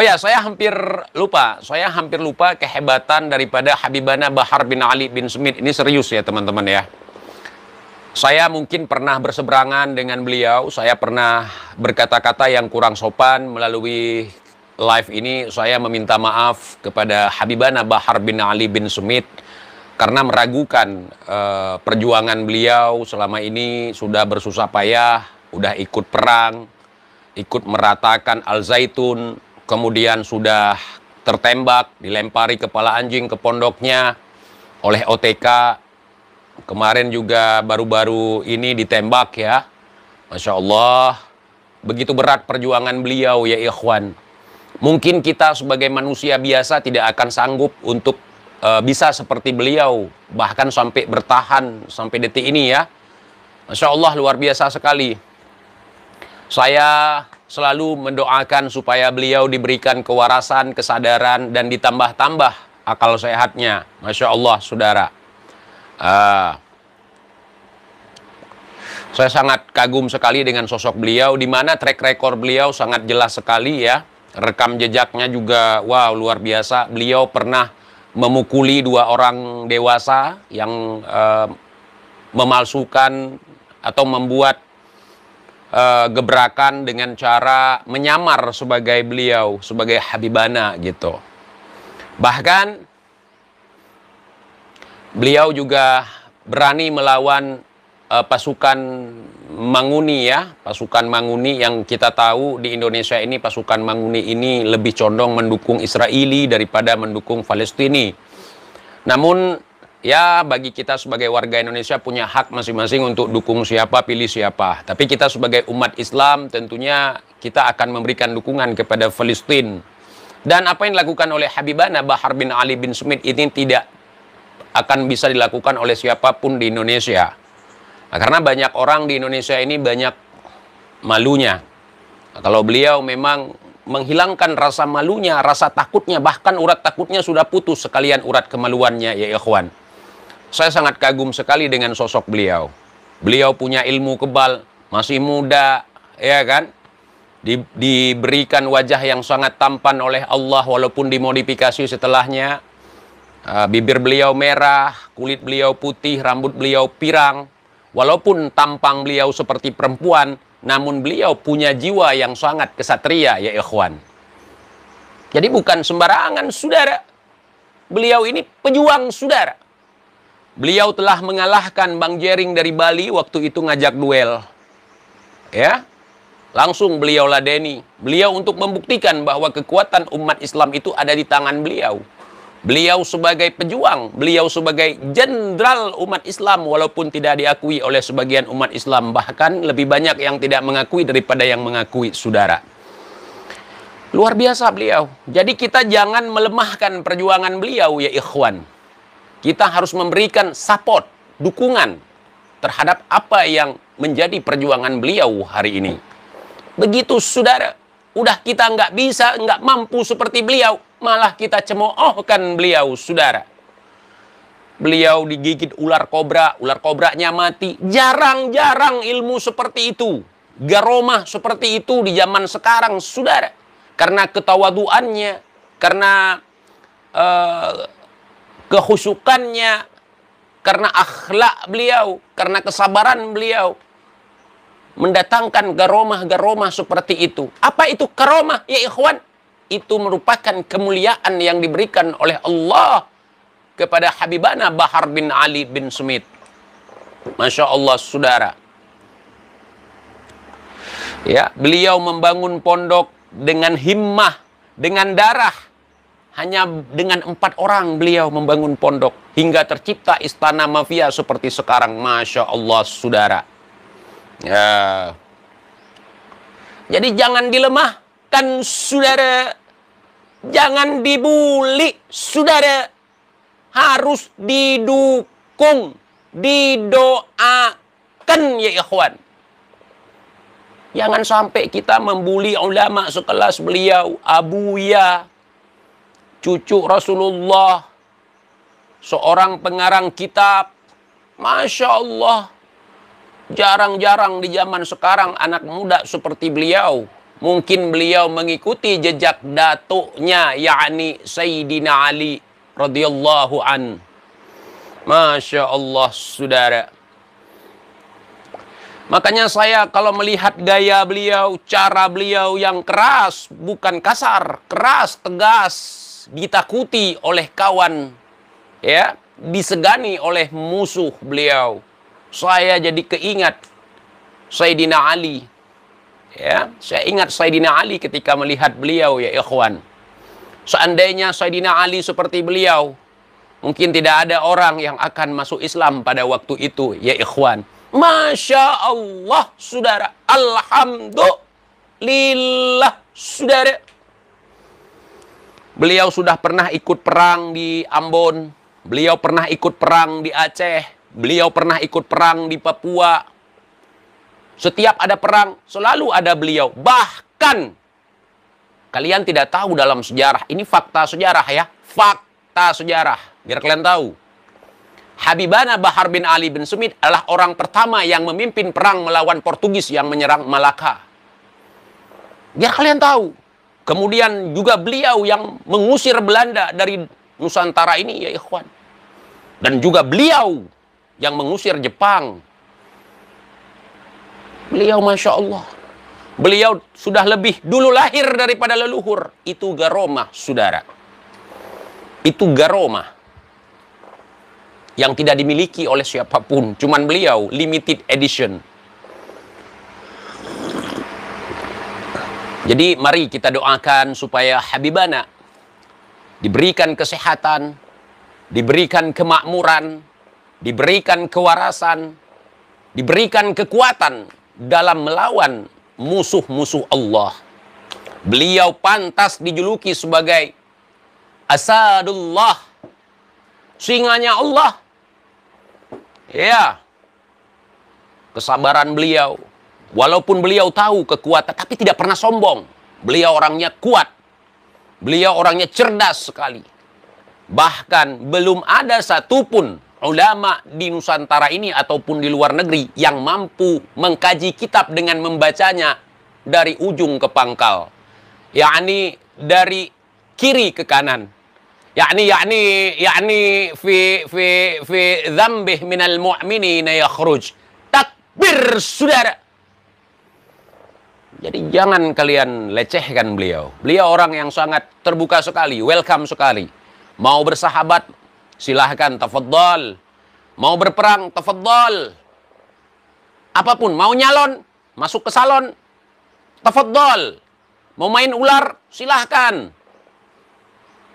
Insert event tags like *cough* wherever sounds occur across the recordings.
Oh ya, saya hampir lupa. Saya hampir lupa kehebatan daripada Habibana Bahar bin Ali bin Smith. Ini serius ya teman-teman ya. Saya mungkin pernah berseberangan dengan beliau. Saya pernah berkata-kata yang kurang sopan melalui live ini. Saya meminta maaf kepada Habibana Bahar bin Ali bin Smith karena meragukan eh, perjuangan beliau selama ini sudah bersusah payah, udah ikut perang, ikut meratakan Al Zaitun kemudian sudah tertembak, dilempari kepala anjing ke pondoknya oleh OTK. Kemarin juga baru-baru ini ditembak ya. Masya Allah, begitu berat perjuangan beliau ya ikhwan. Mungkin kita sebagai manusia biasa tidak akan sanggup untuk e, bisa seperti beliau. Bahkan sampai bertahan sampai detik ini ya. Masya Allah luar biasa sekali. Saya selalu mendoakan supaya beliau diberikan kewarasan, kesadaran, dan ditambah-tambah akal sehatnya. Masya Allah, saudara. Uh, saya sangat kagum sekali dengan sosok beliau, di mana track record beliau sangat jelas sekali ya. Rekam jejaknya juga, wow, luar biasa. Beliau pernah memukuli dua orang dewasa yang uh, memalsukan atau membuat uh, gebrakan dengan cara menyamar sebagai beliau, sebagai Habibana gitu. Bahkan beliau juga berani melawan uh, pasukan Manguni ya, pasukan Manguni yang kita tahu di Indonesia ini pasukan Manguni ini lebih condong mendukung Israeli daripada mendukung Palestina. Namun ya bagi kita sebagai warga Indonesia punya hak masing-masing untuk dukung siapa, pilih siapa. Tapi kita sebagai umat Islam tentunya kita akan memberikan dukungan kepada Palestina. Dan apa yang dilakukan oleh Habibana Bahar bin Ali bin Smith ini tidak akan bisa dilakukan oleh siapapun di Indonesia. Nah, karena banyak orang di Indonesia ini banyak malunya. Nah, kalau beliau memang menghilangkan rasa malunya, rasa takutnya, bahkan urat takutnya sudah putus sekalian urat kemaluannya ya ikhwan. Saya sangat kagum sekali dengan sosok beliau. Beliau punya ilmu kebal, masih muda, ya kan? Di, diberikan wajah yang sangat tampan oleh Allah walaupun dimodifikasi setelahnya. Uh, bibir beliau merah, kulit beliau putih, rambut beliau pirang. Walaupun tampang beliau seperti perempuan, namun beliau punya jiwa yang sangat kesatria ya ikhwan. Jadi bukan sembarangan saudara. Beliau ini pejuang saudara. Beliau telah mengalahkan Bang Jering dari Bali waktu itu ngajak duel. Ya. Langsung beliau ladeni. Beliau untuk membuktikan bahwa kekuatan umat Islam itu ada di tangan beliau. Beliau sebagai pejuang, beliau sebagai jenderal umat Islam walaupun tidak diakui oleh sebagian umat Islam bahkan lebih banyak yang tidak mengakui daripada yang mengakui saudara. Luar biasa beliau. Jadi kita jangan melemahkan perjuangan beliau ya ikhwan. Kita harus memberikan support, dukungan terhadap apa yang menjadi perjuangan beliau hari ini. Begitu saudara, udah kita nggak bisa, nggak mampu seperti beliau, malah kita cemoohkan beliau, saudara. Beliau digigit ular kobra, ular kobranya mati. Jarang-jarang ilmu seperti itu. Garomah seperti itu di zaman sekarang, saudara. Karena ketawaduannya, karena uh, kehusukannya, karena akhlak beliau, karena kesabaran beliau, mendatangkan garomah-garomah seperti itu. Apa itu karomah? Ya ikhwan, itu merupakan kemuliaan yang diberikan oleh Allah kepada Habibana Bahar bin Ali bin Sumit. Masya Allah, saudara. Ya, beliau membangun pondok dengan himmah, dengan darah, hanya dengan empat orang beliau membangun pondok hingga tercipta istana mafia seperti sekarang. Masya Allah, saudara. Ya. Jadi jangan dilemahkan, saudara. Jangan dibully, saudara. Harus didukung, didoakan ya ikhwan. Jangan sampai kita membuli ulama sekelas beliau, Abuya, cucu Rasulullah, seorang pengarang kitab. Masya Allah, jarang-jarang di zaman sekarang anak muda seperti beliau. Mungkin beliau mengikuti jejak datuknya, yakni Sayyidina Ali radhiyallahu an. Masya Allah, saudara. Makanya saya kalau melihat gaya beliau, cara beliau yang keras, bukan kasar, keras, tegas, ditakuti oleh kawan, ya, disegani oleh musuh beliau. Saya jadi keingat Sayyidina Ali. Ya, saya ingat Sayyidina Ali ketika melihat beliau ya ikhwan. Seandainya Sayyidina Ali seperti beliau, mungkin tidak ada orang yang akan masuk Islam pada waktu itu ya ikhwan. Masya Allah, saudara. Alhamdulillah, saudara. Beliau sudah pernah ikut perang di Ambon, beliau pernah ikut perang di Aceh, beliau pernah ikut perang di Papua. Setiap ada perang, selalu ada beliau. Bahkan, kalian tidak tahu dalam sejarah, ini fakta sejarah ya, fakta sejarah, biar kalian tahu. Habibana Bahar bin Ali bin Sumit adalah orang pertama yang memimpin perang melawan Portugis yang menyerang Malaka. Biar kalian tahu, Kemudian juga beliau yang mengusir Belanda dari Nusantara ini ya ikhwan. Dan juga beliau yang mengusir Jepang. Beliau Masya Allah. Beliau sudah lebih dulu lahir daripada leluhur. Itu garomah saudara. Itu garomah. Yang tidak dimiliki oleh siapapun. Cuman beliau limited edition Jadi mari kita doakan supaya Habibana diberikan kesehatan, diberikan kemakmuran, diberikan kewarasan, diberikan kekuatan dalam melawan musuh-musuh Allah. Beliau pantas dijuluki sebagai Asadullah, singanya Allah. Ya, kesabaran beliau, Walaupun beliau tahu kekuatan, tapi tidak pernah sombong. Beliau orangnya kuat. Beliau orangnya cerdas sekali. Bahkan belum ada satupun ulama di Nusantara ini ataupun di luar negeri yang mampu mengkaji kitab dengan membacanya dari ujung ke pangkal. Yakni dari kiri ke kanan yakni yakni yakni fi fi fi dzambih minal mu'minina yakhruj takbir saudara jadi jangan kalian lecehkan beliau. Beliau orang yang sangat terbuka sekali, welcome sekali. Mau bersahabat, silahkan tafadhol. Mau berperang, tafadhol. Apapun, mau nyalon, masuk ke salon, tafadhol. Mau main ular, silahkan.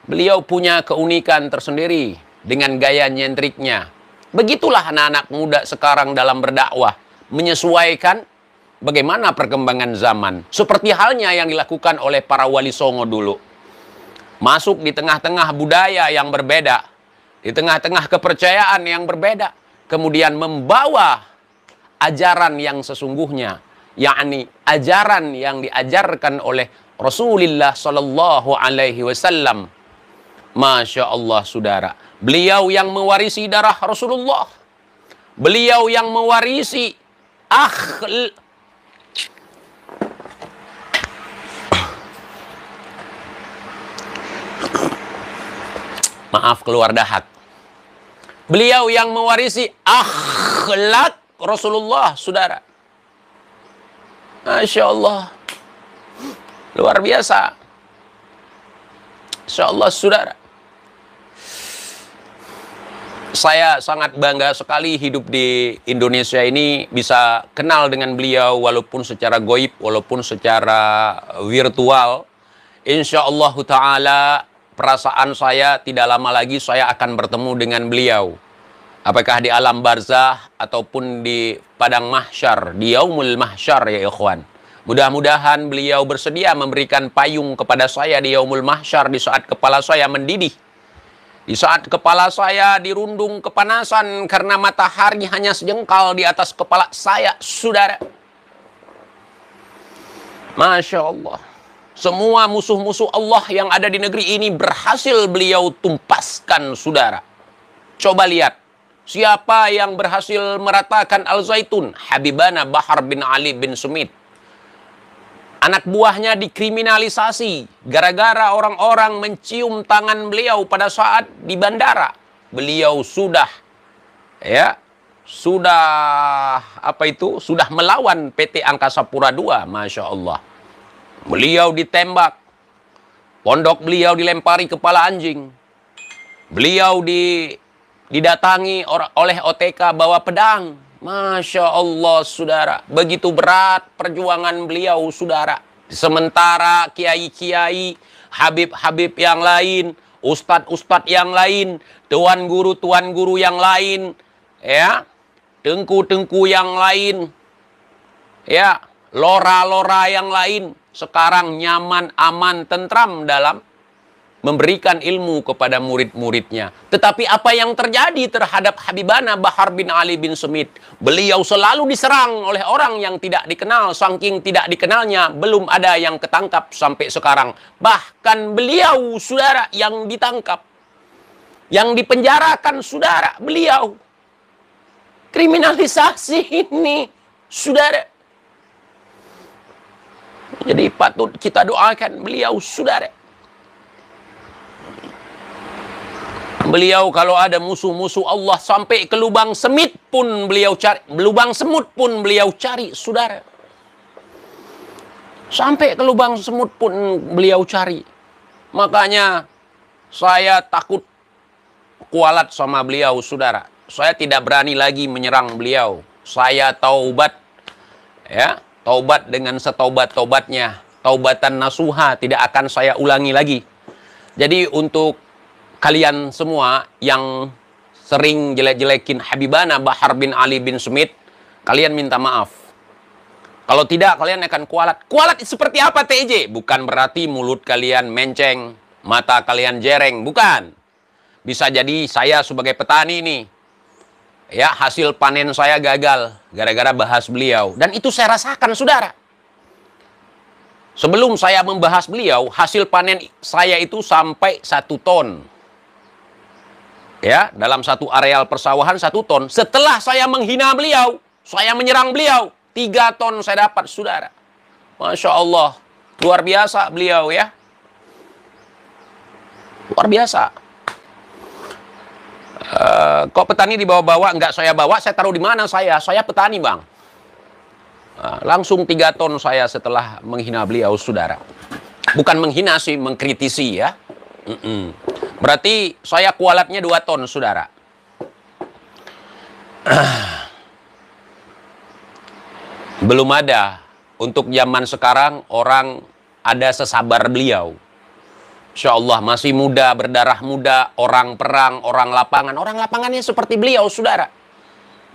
Beliau punya keunikan tersendiri dengan gaya nyentriknya. Begitulah anak-anak muda sekarang dalam berdakwah. Menyesuaikan bagaimana perkembangan zaman. Seperti halnya yang dilakukan oleh para wali songo dulu. Masuk di tengah-tengah budaya yang berbeda, di tengah-tengah kepercayaan yang berbeda, kemudian membawa ajaran yang sesungguhnya, yakni ajaran yang diajarkan oleh Rasulullah Shallallahu Alaihi Wasallam. Masya Allah, saudara. Beliau yang mewarisi darah Rasulullah. Beliau yang mewarisi akhl maaf keluar dahak. Beliau yang mewarisi akhlak Rasulullah, saudara. Masya Allah. Luar biasa. Masya Allah, saudara. Saya sangat bangga sekali hidup di Indonesia ini bisa kenal dengan beliau walaupun secara goib, walaupun secara virtual. Insya Allah ta'ala perasaan saya tidak lama lagi saya akan bertemu dengan beliau. Apakah di alam barzah ataupun di padang mahsyar, di yaumul mahsyar ya ikhwan. Mudah-mudahan beliau bersedia memberikan payung kepada saya di yaumul mahsyar di saat kepala saya mendidih. Di saat kepala saya dirundung kepanasan karena matahari hanya sejengkal di atas kepala saya, saudara. Masya Allah. Semua musuh-musuh Allah yang ada di negeri ini berhasil beliau tumpaskan, saudara. Coba lihat, siapa yang berhasil meratakan Al-Zaitun? Habibana Bahar bin Ali bin Sumit. Anak buahnya dikriminalisasi gara-gara orang-orang mencium tangan beliau pada saat di bandara. Beliau sudah ya sudah apa itu sudah melawan PT Angkasa Pura II, masya Allah. Beliau ditembak. Pondok beliau dilempari kepala anjing. Beliau di, didatangi or, oleh OTK bawa pedang. Masya Allah, saudara. Begitu berat perjuangan beliau, saudara. Sementara kiai-kiai, habib-habib yang lain, ustad-ustad yang lain, tuan guru-tuan guru yang lain, ya, tengku-tengku yang lain, ya, lora-lora yang lain, sekarang nyaman, aman, tentram dalam memberikan ilmu kepada murid-muridnya. Tetapi apa yang terjadi terhadap Habibana Bahar bin Ali bin Sumit? Beliau selalu diserang oleh orang yang tidak dikenal, saking tidak dikenalnya, belum ada yang ketangkap sampai sekarang. Bahkan beliau, saudara, yang ditangkap. Yang dipenjarakan, saudara, beliau. Kriminalisasi ini, saudara. Jadi patut kita doakan beliau saudara. Beliau kalau ada musuh-musuh Allah sampai ke lubang semit pun beliau cari, lubang semut pun beliau cari, saudara. Sampai ke lubang semut pun beliau cari. Makanya saya takut kualat sama beliau, saudara. Saya tidak berani lagi menyerang beliau. Saya taubat. Ya, Taubat dengan setobat-tobatnya. Taubatan nasuha tidak akan saya ulangi lagi. Jadi untuk kalian semua yang sering jelek-jelekin Habibana Bahar bin Ali bin Sumit, kalian minta maaf. Kalau tidak, kalian akan kualat. Kualat seperti apa, TJ? Bukan berarti mulut kalian menceng, mata kalian jereng. Bukan. Bisa jadi saya sebagai petani nih, ya hasil panen saya gagal gara-gara bahas beliau dan itu saya rasakan saudara sebelum saya membahas beliau hasil panen saya itu sampai satu ton ya dalam satu areal persawahan satu ton setelah saya menghina beliau saya menyerang beliau tiga ton saya dapat saudara masya Allah luar biasa beliau ya luar biasa Eh, kok petani dibawa-bawa? Nggak saya bawa, saya taruh di mana saya? Saya petani, Bang. Uh, langsung tiga ton saya setelah menghina beliau, saudara. Bukan menghina sih, mengkritisi ya. Mm -mm. Berarti saya kualatnya dua ton, saudara. *clears throat* Belum ada untuk zaman sekarang orang ada sesabar beliau. Insya Allah masih muda, berdarah muda, orang perang, orang lapangan. Orang lapangannya seperti beliau, saudara.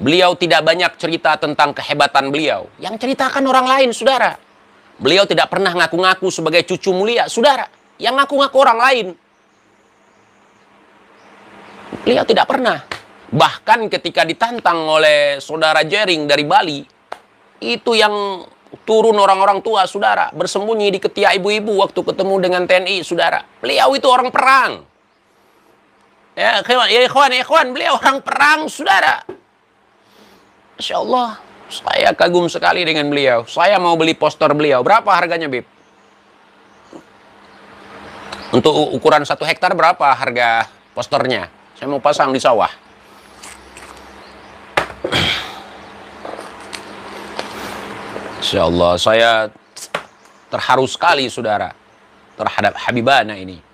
Beliau tidak banyak cerita tentang kehebatan beliau. Yang ceritakan orang lain, saudara. Beliau tidak pernah ngaku-ngaku sebagai cucu mulia, saudara. Yang ngaku-ngaku orang lain. Beliau tidak pernah. Bahkan ketika ditantang oleh saudara Jering dari Bali, itu yang turun orang-orang tua, saudara, bersembunyi di ketiak ibu-ibu waktu ketemu dengan TNI, saudara. Beliau itu orang perang. Ya, ikhwan, ya ikhwan, ya, ikhwan, beliau orang perang, saudara. Masya Allah, saya kagum sekali dengan beliau. Saya mau beli poster beliau. Berapa harganya, Bib? Untuk ukuran satu hektar berapa harga posternya? Saya mau pasang di sawah. Masya Allah, saya terharu sekali saudara terhadap Habibana ini.